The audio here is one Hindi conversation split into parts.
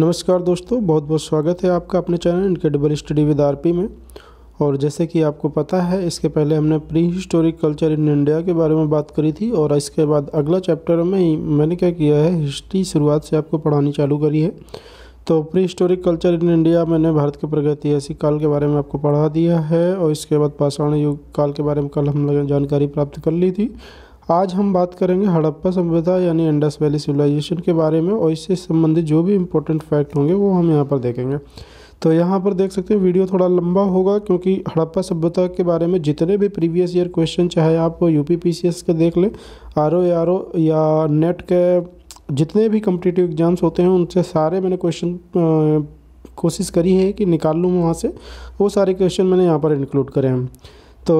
नमस्कार दोस्तों बहुत बहुत स्वागत है आपका अपने channel incredible study with RP में और जैसे कि आपको पता है इसके पहले हमने prehistoric culture in India के बारे में बात करी थी और इसके बाद अगला चैप्टर में ही मैंने क्या किया है हिस्ट्री शुरुआत से आपको पढ़ानी चालू करी है तो prehistoric culture in India मैंने भारत के प्रगति ऐसी काल के बारे में आपको पढ़ा दिया है और इसके बाद पाषाण युग काल के बारे में कल हम जानकारी प्राप्त कर ली थी आज हम बात करेंगे हड़प्पा सभ्यता यानी इंडस वैली सिविलाइजेशन के बारे में और इससे संबंधित जो भी इंपॉर्टेंट फैक्ट होंगे वो हम यहाँ पर देखेंगे तो यहाँ पर देख सकते हैं वीडियो थोड़ा लंबा होगा क्योंकि हड़प्पा सभ्यता के बारे में जितने भी प्रीवियस ईयर क्वेश्चन चाहे आप U P P C S के देख लें आर ओ आर ओ या नेट के जितने भी कम्पिटिटिव एग्जाम्स होते हैं उनसे सारे मैंने क्वेश्चन कोशिश करी है कि निकाल लूँ वहाँ से वो सारे क्वेश्चन मैंने यहाँ पर इंक्लूड करे हैं तो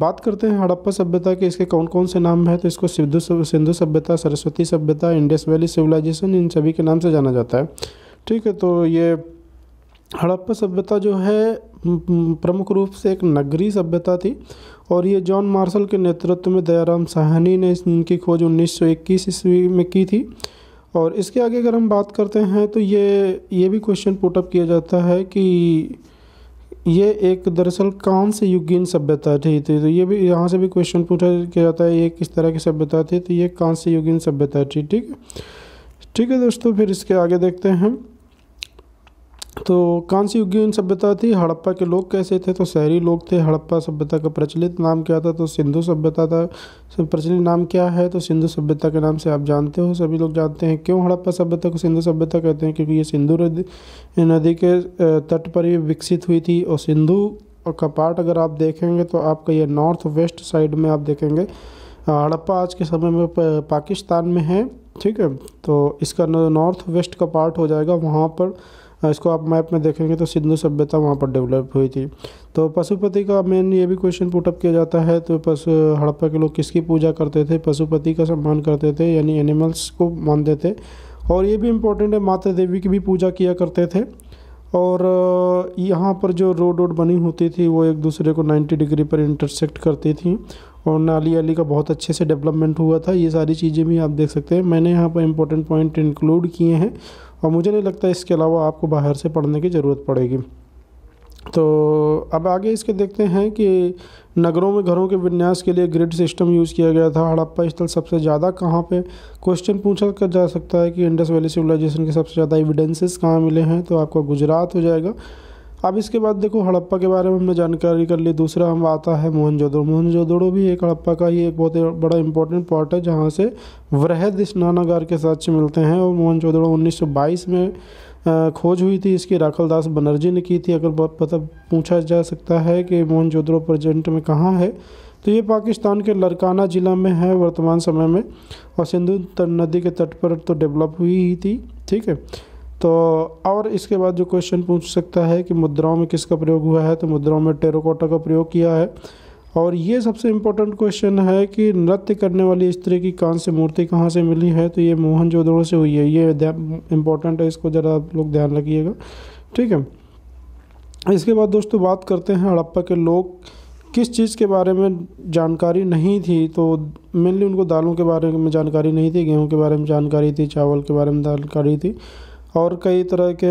बात करते हैं हड़प्पा सभ्यता के इसके कौन कौन से नाम हैं तो इसको सिद्धु सिंधु सभ्यता सरस्वती सभ्यता इंडस वैली सिविलाइजेशन इन सभी के नाम से जाना जाता है ठीक है तो ये हड़प्पा सभ्यता जो है प्रमुख रूप से एक नगरी सभ्यता थी और ये जॉन मार्शल के नेतृत्व में दयाराम साहनी ने इनकी खोज 1921 ईस्वी में की थी और इसके आगे अगर हम बात करते हैं तो ये ये भी क्वेश्चन पुटअप किया जाता है कि ये एक दरअसल से युगीन सभ्यता थी तो ये भी यहाँ से भी क्वेश्चन पूछा किया जाता है ये किस तरह की सभ्यता थी तो ये से युगीन सभ्यता थी ठीक है ठीक है दोस्तों फिर इसके आगे देखते हैं तो सी युगीन सभ्यता थी हड़प्पा के लोग कैसे थे तो शहरी लोग थे हड़प्पा सभ्यता का प्रचलित नाम क्या था तो सिंधु सभ्यता था तो प्रचलित नाम क्या है तो सिंधु सभ्यता के नाम से आप जानते हो सभी लोग जानते हैं क्यों हड़प्पा सभ्यता को सिंधु सभ्यता कहते हैं क्योंकि ये सिंधु नदी के तट पर ही विकसित हुई थी और सिंधु का पार्ट अगर आप देखेंगे तो आपका ये नॉर्थ वेस्ट साइड में आप देखेंगे हड़प्पा आज के समय में पाकिस्तान में है ठीक है तो इसका नॉर्थ वेस्ट का पार्ट हो जाएगा वहाँ पर इसको आप मैप में देखेंगे तो सिंधु सभ्यता वहाँ पर डेवलप हुई थी तो पशुपति का मेन ये भी क्वेश्चन पुटअप किया जाता है तो पशु हड़प्पा के लोग किसकी पूजा करते थे पशुपति का सम्मान करते थे यानी एनिमल्स को मानते थे और ये भी इम्पोर्टेंट है माता देवी की भी पूजा किया करते थे और यहाँ पर जो रोड वोड बनी होती थी वो एक दूसरे को 90 डिग्री पर इंटरसेक्ट करती थी और नाली अली का बहुत अच्छे से डेवलपमेंट हुआ था ये सारी चीज़ें भी आप देख सकते हैं मैंने यहाँ पर इंपॉर्टेंट पॉइंट इंक्लूड किए हैं और मुझे नहीं लगता इसके अलावा आपको बाहर से पढ़ने की ज़रूरत पड़ेगी तो अब आगे इसके देखते हैं कि नगरों में घरों के विन्यास के लिए ग्रिड सिस्टम यूज़ किया गया था हड़प्पा स्थल सबसे ज़्यादा कहाँ पे क्वेश्चन पूछा कर जा सकता है कि इंडस वैली सिविलाइजेशन के सबसे ज़्यादा एविडेंसेस कहाँ मिले हैं तो आपका गुजरात हो जाएगा अब इसके बाद देखो हड़प्पा के बारे में हमने जानकारी कर ली दूसरा हम आता है मोहनजोदड़ो मोहनजोदड़ो भी एक हड़प्पा का ही एक बहुत बड़ा इंपॉर्टेंट पार्ट है जहाँ से वृहद स्नानागार के साक्ष्य मिलते हैं और मोहनजोदड़ो 1922 में खोज हुई थी इसकी राखल दास बनर्जी ने की थी अगर बहुत पता पूछा जा सकता है कि मोहनजोदड़ो प्रजेंट में कहाँ है तो ये पाकिस्तान के लरकाना ज़िला में है वर्तमान समय में और सिंधु नदी के तट पर तो डेवलप हुई ही थी ठीक है तो और इसके बाद जो क्वेश्चन पूछ सकता है कि मुद्राओं में किसका प्रयोग हुआ है तो मुद्राओं में टेरोकोटा का प्रयोग किया है और ये सबसे इम्पोर्टेंट क्वेश्चन है कि नृत्य करने वाली स्त्री की कान से मूर्ति कहाँ से मिली है तो ये मोहन जोदड़ों से हुई है ये इम्पोर्टेंट है इसको ज़रा आप लोग ध्यान रखिएगा ठीक है इसके बाद दोस्तों बात करते हैं हड़प्पा के लोग किस चीज़ के बारे में जानकारी नहीं थी तो मेनली उनको दालों के बारे में जानकारी नहीं थी गेहूँ के बारे में जानकारी थी चावल के बारे में जानकारी थी और कई तरह के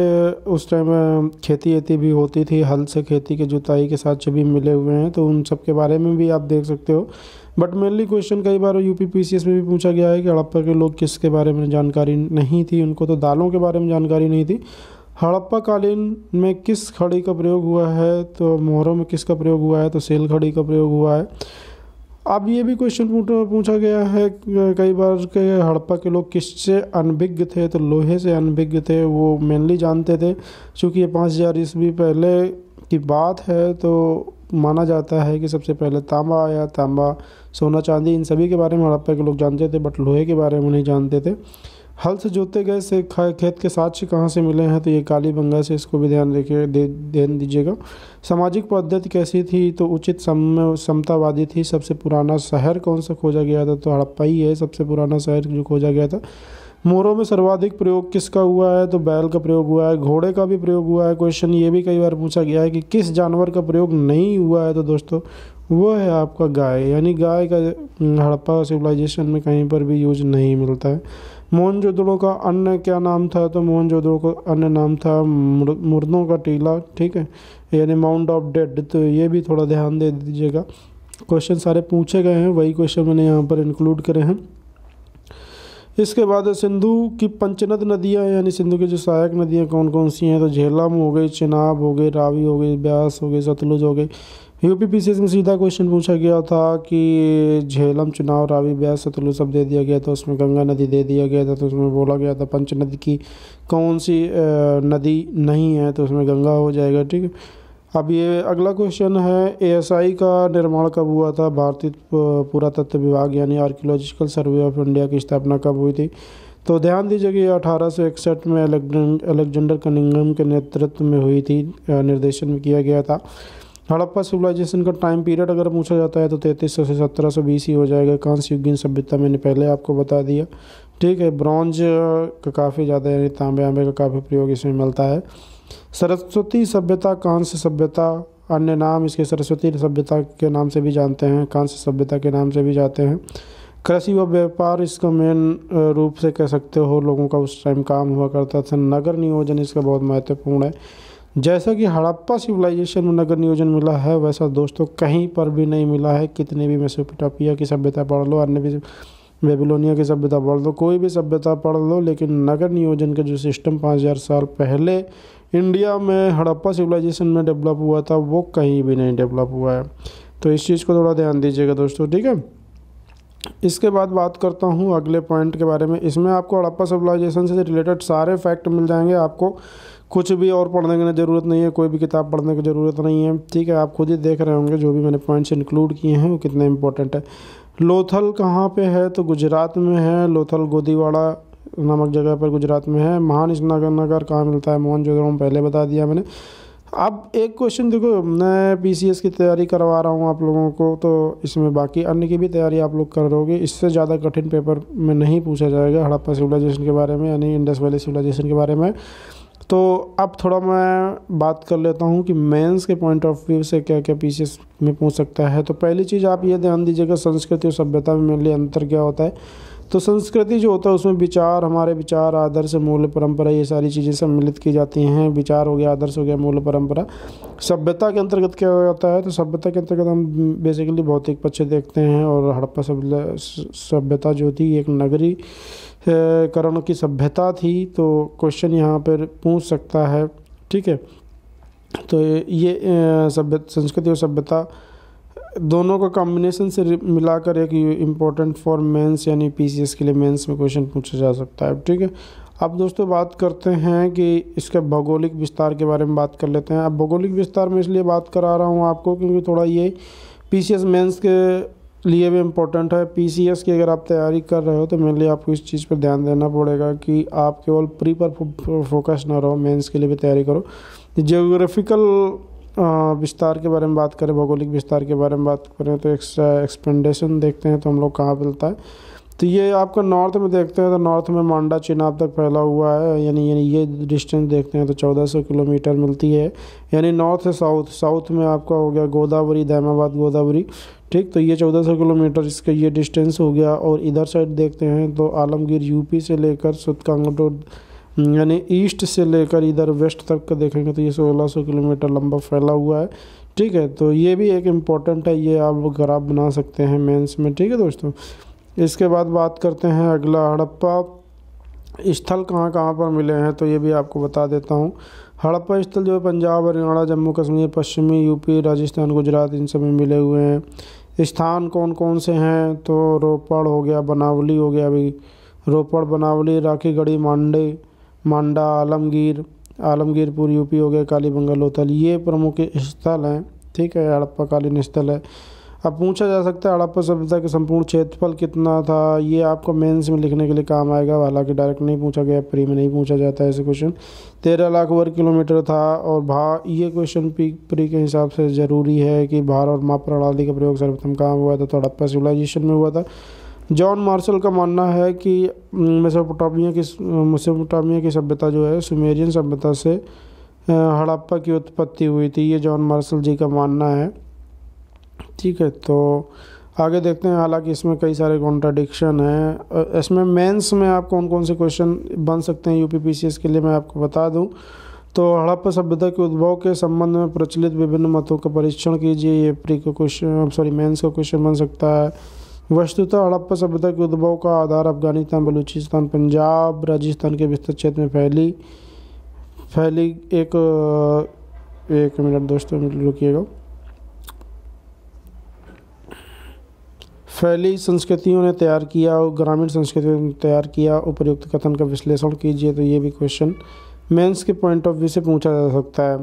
उस टाइम खेती वेती भी होती थी हल से खेती के जुताई के साथ भी मिले हुए हैं तो उन सब के बारे में भी आप देख सकते हो बट मेनली क्वेश्चन कई बार यू पी में भी पूछा गया है कि हड़प्पा के लोग किसके बारे में जानकारी नहीं थी उनको तो दालों के बारे में जानकारी नहीं थी हड़प्पा कालीन में किस खड़ी का प्रयोग हुआ है तो मोहरों में किसका प्रयोग हुआ है तो सेल खड़ी का प्रयोग हुआ है अब ये भी क्वेश्चन पूछा गया है कई बार के हड़प्पा के लोग किससे अनभिज्ञ थे तो लोहे से अनभिज्ञ थे वो मेनली जानते थे क्योंकि ये पाँच हज़ार ईस्वी पहले की बात है तो माना जाता है कि सबसे पहले तांबा आया तांबा सोना चांदी इन सभी के बारे में हड़प्पा के लोग जानते थे बट लोहे के बारे में नहीं जानते थे हल से जोते गए से खेत के साक्ष्य कहाँ से मिले हैं तो ये काली बंगा से इसको भी ध्यान रखिए दे दीजिएगा सामाजिक पद्धति कैसी थी तो उचित समय समतावादी थी सबसे पुराना शहर कौन सा खोजा गया था तो हड़प्पा ही है सबसे पुराना शहर जो खोजा गया था मोरों में सर्वाधिक प्रयोग किसका हुआ है तो बैल का प्रयोग हुआ है घोड़े का भी प्रयोग हुआ है क्वेश्चन ये भी कई बार पूछा गया है कि किस जानवर का प्रयोग नहीं हुआ है तो दोस्तों वो है आपका गाय यानी गाय का हड़प्पा सिविलाइजेशन में कहीं पर भी यूज नहीं मिलता है मोहन जोदड़ो का अन्य क्या नाम था तो मोहन जोदड़ो का अन्य नाम था मुर्दों का टीला ठीक है यानी माउंट ऑफ डेड तो ये भी थोड़ा ध्यान दे दीजिएगा क्वेश्चन सारे पूछे गए हैं वही क्वेश्चन मैंने यहाँ पर इंक्लूड करे हैं इसके बाद सिंधु की पंचनद नदियाँ यानी सिंधु की जो सहायक नदियाँ कौन कौन सी हैं तो झेलम हो गई चिनाब हो गई रावी हो गई ब्यास हो गई सतलुज हो गई यूपी पी में सीधा क्वेश्चन पूछा गया था कि झेलम चुनाव रावी ब्यास सतलु सब दे दिया गया था उसमें गंगा नदी दे दिया गया था तो उसमें बोला गया था पंच नदी की कौन सी नदी नहीं है तो उसमें गंगा हो जाएगा ठीक है अब ये अगला क्वेश्चन है एएसआई का निर्माण कब हुआ था भारतीय पुरातत्व विभाग यानी आर्कियोलॉजिकल सर्वे ऑफ इंडिया की स्थापना कब हुई थी तो ध्यान दीजिए कि अठारह में अलेक्जेंडर कनिंगम के नेतृत्व में हुई थी निर्देशन में किया गया था हड़प्पा सिविलाइजेशन का टाइम पीरियड अगर पूछा जाता है तो तैंतीस सौ से सत्रह सौ बीस ही हो जाएगा कांस्य युगीन सभ्यता मैंने पहले आपको बता दिया ठीक है ब्रॉन्ज का काफ़ी ज़्यादा यानी तांबे आंबे का काफ़ी प्रयोग इसमें मिलता है सरस्वती सभ्यता कांस्य सभ्यता अन्य नाम इसके सरस्वती सभ्यता के नाम से भी जानते हैं कांस्य सभ्यता के नाम से भी जाते हैं कृषि व व्यापार इसका मेन रूप से कह सकते हो लोगों का उस टाइम काम हुआ करता था नगर नियोजन इसका बहुत महत्वपूर्ण है जैसा कि हड़प्पा सिविलाइजेशन में नगर नियोजन मिला है वैसा दोस्तों कहीं पर भी नहीं मिला है कितने भी मेसोपोटापिया की सभ्यता पढ़ लो अन्य भी बेबिलोनिया की सभ्यता पढ़ लो कोई भी सभ्यता पढ़ लो लेकिन नगर नियोजन का जो सिस्टम पाँच हज़ार साल पहले इंडिया में हड़प्पा सिविलाइजेशन में डेवलप हुआ था वो कहीं भी नहीं डेवलप हुआ है तो इस चीज़ को थोड़ा ध्यान दीजिएगा दोस्तों ठीक है इसके बाद बात करता हूँ अगले पॉइंट के बारे में इसमें आपको हड़प्पा सिविलाइजेशन से रिलेटेड सारे फैक्ट मिल जाएंगे आपको कुछ भी और पढ़ने की ज़रूरत नहीं है कोई भी किताब पढ़ने की ज़रूरत नहीं है ठीक है आप खुद ही देख रहे होंगे जो भी मैंने पॉइंट्स इंक्लूड किए हैं वो कितने इंपॉर्टेंट है लोथल कहाँ पे है तो गुजरात में है लोथल गोदीवाड़ा नामक जगह पर गुजरात में है महान नगर नगर कहाँ मिलता है मोहन जोदड़ो पहले बता दिया मैंने अब एक क्वेश्चन देखो मैं पी की तैयारी करवा रहा हूँ आप लोगों को तो इसमें बाकी अन्य की भी तैयारी आप लोग कर रहोगे इससे ज़्यादा कठिन पेपर में नहीं पूछा जाएगा हड़प्पा सिविलाइजेशन के बारे में यानी इंडस वैली सिविलाइजेशन के बारे में तो अब थोड़ा मैं बात कर लेता हूँ कि मेंस के पॉइंट ऑफ व्यू से क्या क्या पीसेस में पूछ सकता है तो पहली चीज़ आप ये ध्यान दीजिएगा संस्कृति और सभ्यता में लिए अंतर क्या होता है तो संस्कृति जो होता है उसमें विचार हमारे विचार आदर्श मूल्य परंपरा ये सारी चीज़ें सम्मिलित की जाती हैं विचार हो गया आदर्श हो गया मूल्य परंपरा सभ्यता के अंतर्गत क्या हो जाता है तो सभ्यता के अंतर्गत हम बेसिकली भौतिक पक्ष देखते हैं और हड़प्पा सभ्यता जो थी एक नगरी करणों की सभ्यता थी तो क्वेश्चन यहाँ पर पूछ सकता है ठीक है तो ये सभ्य संस्कृति और सभ्यता दोनों का कॉम्बिनेशन से मिलाकर एक इम्पोर्टेंट फॉर मेंस यानी पीसीएस के लिए मेंस में क्वेश्चन पूछा जा सकता है ठीक है अब दोस्तों बात करते हैं कि इसके भौगोलिक विस्तार के बारे में बात कर लेते हैं अब भौगोलिक विस्तार में इसलिए बात करा रहा हूँ आपको क्योंकि थोड़ा ये पी सी एस मेन्स के लिए भी इम्पोर्टेंट है पीसीएस की अगर आप तैयारी कर रहे हो तो मेनली आपको इस चीज़ पर ध्यान देना पड़ेगा कि आप केवल प्री पर फोकस ना रहो मेंस के लिए भी तैयारी करो जियोग्राफिकल विस्तार के बारे में बात करें भौगोलिक विस्तार के बारे में बात करें तो एक्सपेंडेशन देखते हैं तो हम लोग कहाँ मिलता है तो ये आपका नॉर्थ में देखते हैं तो नॉर्थ में मांडा चिनाब तक फैला हुआ है यानी यानी ये डिस्टेंस देखते हैं तो 1400 किलोमीटर मिलती है यानी नॉर्थ से साउथ साउथ में आपका हो गया गोदावरी दैमाबाद गोदावरी ठीक तो ये 1400 किलोमीटर इसका ये डिस्टेंस हो गया और इधर साइड देखते हैं तो आलमगीर यूपी से लेकर सुतकांगटो यानी ईस्ट से लेकर इधर वेस्ट तक का देखेंगे तो ये सोलह किलोमीटर लंबा फैला हुआ है ठीक है तो ये भी एक इम्पॉर्टेंट है ये आप ग्राफ बना सकते हैं मेंस में ठीक है दोस्तों इसके बाद बात करते हैं अगला हड़प्पा स्थल कहाँ कहाँ पर मिले हैं तो ये भी आपको बता देता हूँ हड़प्पा स्थल जो है पंजाब हरियाणा जम्मू कश्मीर पश्चिमी यूपी राजस्थान गुजरात इन सब में मिले हुए हैं स्थान कौन कौन से हैं तो रोपड़ हो गया बनावली हो गया अभी रोपड़ बनावली राखी गढ़ी मांडे मांडा आलमगीर आलमगीरपुर यूपी हो गया काली बंगल होतल ये प्रमुख स्थल हैं ठीक है हड़प्पा कालीन स्थल है अब पूछा जा सकता है हड़प्पा सभ्यता के संपूर्ण क्षेत्रफल कितना था ये आपको मेंस में लिखने के लिए काम आएगा हालांकि डायरेक्ट नहीं पूछा गया प्री में नहीं पूछा जाता है ऐसे क्वेश्चन तेरह लाख वर्ग किलोमीटर था और भा ये क्वेश्चन प्री के हिसाब से ज़रूरी है कि भार और माप प्रणाली का प्रयोग सर्वप्रथम कहाँ हुआ था तो हड़प्पा सिविलाइजेशन में हुआ था जॉन मार्शल का मानना है कि मेसोपोटामिया की मेसोपोटामिया की सभ्यता जो है सुमेरियन सभ्यता से हड़प्पा की उत्पत्ति हुई थी ये जॉन मार्शल जी का मानना है ठीक है तो आगे देखते हैं हालांकि इसमें कई सारे कॉन्ट्राडिक्शन हैं इसमें मेंस में आप कौन कौन से क्वेश्चन बन सकते हैं यूपीपीसीएस के लिए मैं आपको बता दूं तो हड़प्पा सभ्यता के उद्भव के संबंध में प्रचलित विभिन्न मतों का परीक्षण कीजिए ये प्री का क्वेश्चन सॉरी मेंस का क्वेश्चन बन सकता है वस्तुतः हड़प्पा सभ्यता के उद्भव का आधार अफगानिस्तान बलूचिस्तान पंजाब राजस्थान के विस्तृत क्षेत्र में फैली फैली एक एक मिनट दोस्तों रुकिएगा फैली संस्कृतियों ने तैयार किया और ग्रामीण संस्कृतियों ने तैयार किया उपयुक्त कथन का विश्लेषण कीजिए तो ये भी क्वेश्चन मेंस के पॉइंट ऑफ व्यू से पूछा जा सकता है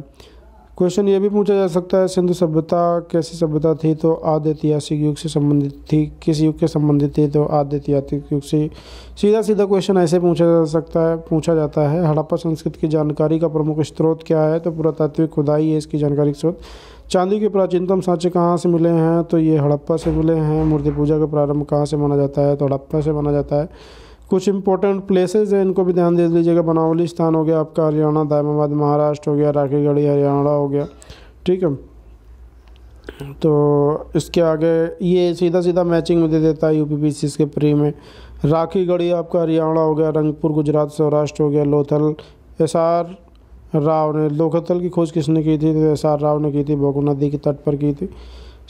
क्वेश्चन ये भी पूछा जा सकता है सिंधु सभ्यता कैसी सभ्यता थी तो आद ऐतिहासिक युग से संबंधित थी किस युग के संबंधित थी तो आद्य ऐतिहासिक युग से सीधा सीधा क्वेश्चन ऐसे पूछा जा सकता है पूछा जाता है हड़प्पा संस्कृत की जानकारी का प्रमुख स्रोत क्या है तो पुरातात्विक खुदाई है इसकी जानकारी स्रोत चांदी के प्राचीनतम सांचे कहाँ से मिले हैं तो ये हड़प्पा से मिले हैं मूर्ति पूजा का प्रारंभ कहाँ से माना जाता है तो हड़प्पा से माना जाता है कुछ इंपॉर्टेंट प्लेसेज हैं इनको भी ध्यान दे दीजिएगा बनावली स्थान हो गया आपका हरियाणा दायमाबाद महाराष्ट्र हो गया राखीगढ़ी हरियाणा हो गया ठीक है तो इसके आगे ये सीधा सीधा मैचिंग में दे देता है यू पी के प्री में राखी गढ़ी आपका हरियाणा हो गया रंगपुर गुजरात सौराष्ट्र हो गया लोथल एसआर राव ने लोकतल की खोज किसने की थी तो एस आर राव ने की थी बोगो नदी के तट पर की थी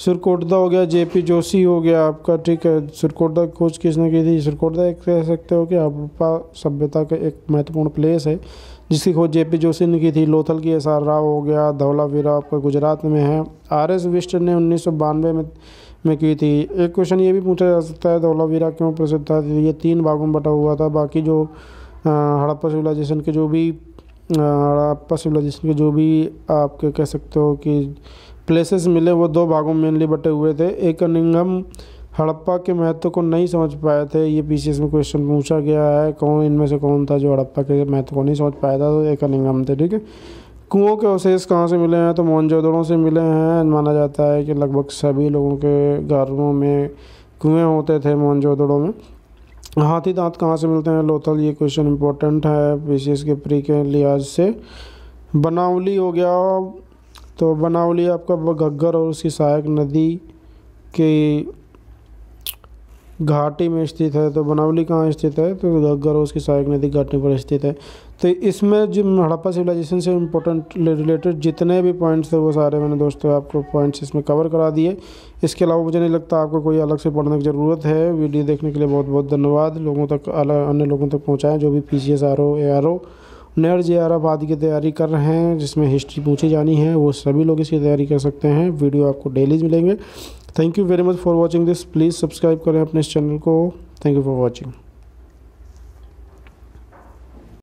सुरकोटदा हो गया जेपी जोशी हो गया आपका ठीक है सुरकोटदा की खोज किसने की थी सुरकोटदा एक कह सकते हो कि हड़प्पा सभ्यता का एक महत्वपूर्ण प्लेस है जिसकी खोज जेपी जोशी ने की थी लोथल की एस आर राव हो गया धौलावीरा आपका गुजरात में है आर एस विष्ट ने उन्नीस में में की थी एक क्वेश्चन ये भी पूछा जा सकता है धौलावीरा क्यों प्रसिद्ध था ये तीन भागों में बटा हुआ था बाकी जो हड़प्पा सिविलाइजेशन के जो भी और आपका सिविलाइजेशन के जो भी आपके कह सकते हो कि प्लेसेस मिले वो दो भागों में मेनली बटे हुए थे एक अनिंगम हड़प्पा के महत्व को नहीं समझ पाए थे ये पी में क्वेश्चन पूछा गया है कौन इनमें से कौन था जो हड़प्पा के महत्व को नहीं समझ पाया था तो एक कनिंगम थे ठीक है कुओं के अवशेष कहाँ से मिले हैं तो मोहनजोदड़ों से मिले हैं माना जाता है कि लगभग सभी लोगों के घरों में कुएँ होते थे मोहनजोदड़ों में हाथी दांत कहाँ से मिलते हैं लोथल ये क्वेश्चन इंपॉर्टेंट है पीसीएस के प्री के लिहाज से बनावली हो गया तो बनावली आपका घग्गर और उसकी सहायक नदी की घाटी में स्थित है तो बनावली कहाँ स्थित है तो घग्गर और उसकी सहायक नदी घाटी पर स्थित है तो इसमें जो हड़प्पा सिविलाइजेशन से इम्पोर्टेंट रिलेटेड जितने भी पॉइंट्स थे वो सारे मैंने दोस्तों आपको पॉइंट्स इसमें कवर करा दिए इसके अलावा मुझे नहीं लगता आपको कोई अलग से पढ़ने की ज़रूरत है वीडियो देखने के लिए बहुत बहुत धन्यवाद लोगों तक अलग अन्य लोगों तक पहुँचाएँ जो भी P C S R O A R O NET J R F आदि की तैयारी कर रहे हैं जिसमें हिस्ट्री पूछी जानी है वो सभी लोग इसकी तैयारी कर सकते हैं वीडियो आपको डेली मिलेंगे thank you very much for watching this please subscribe करें अपने इस चैनल को थैंक यू फॉर वॉचिंग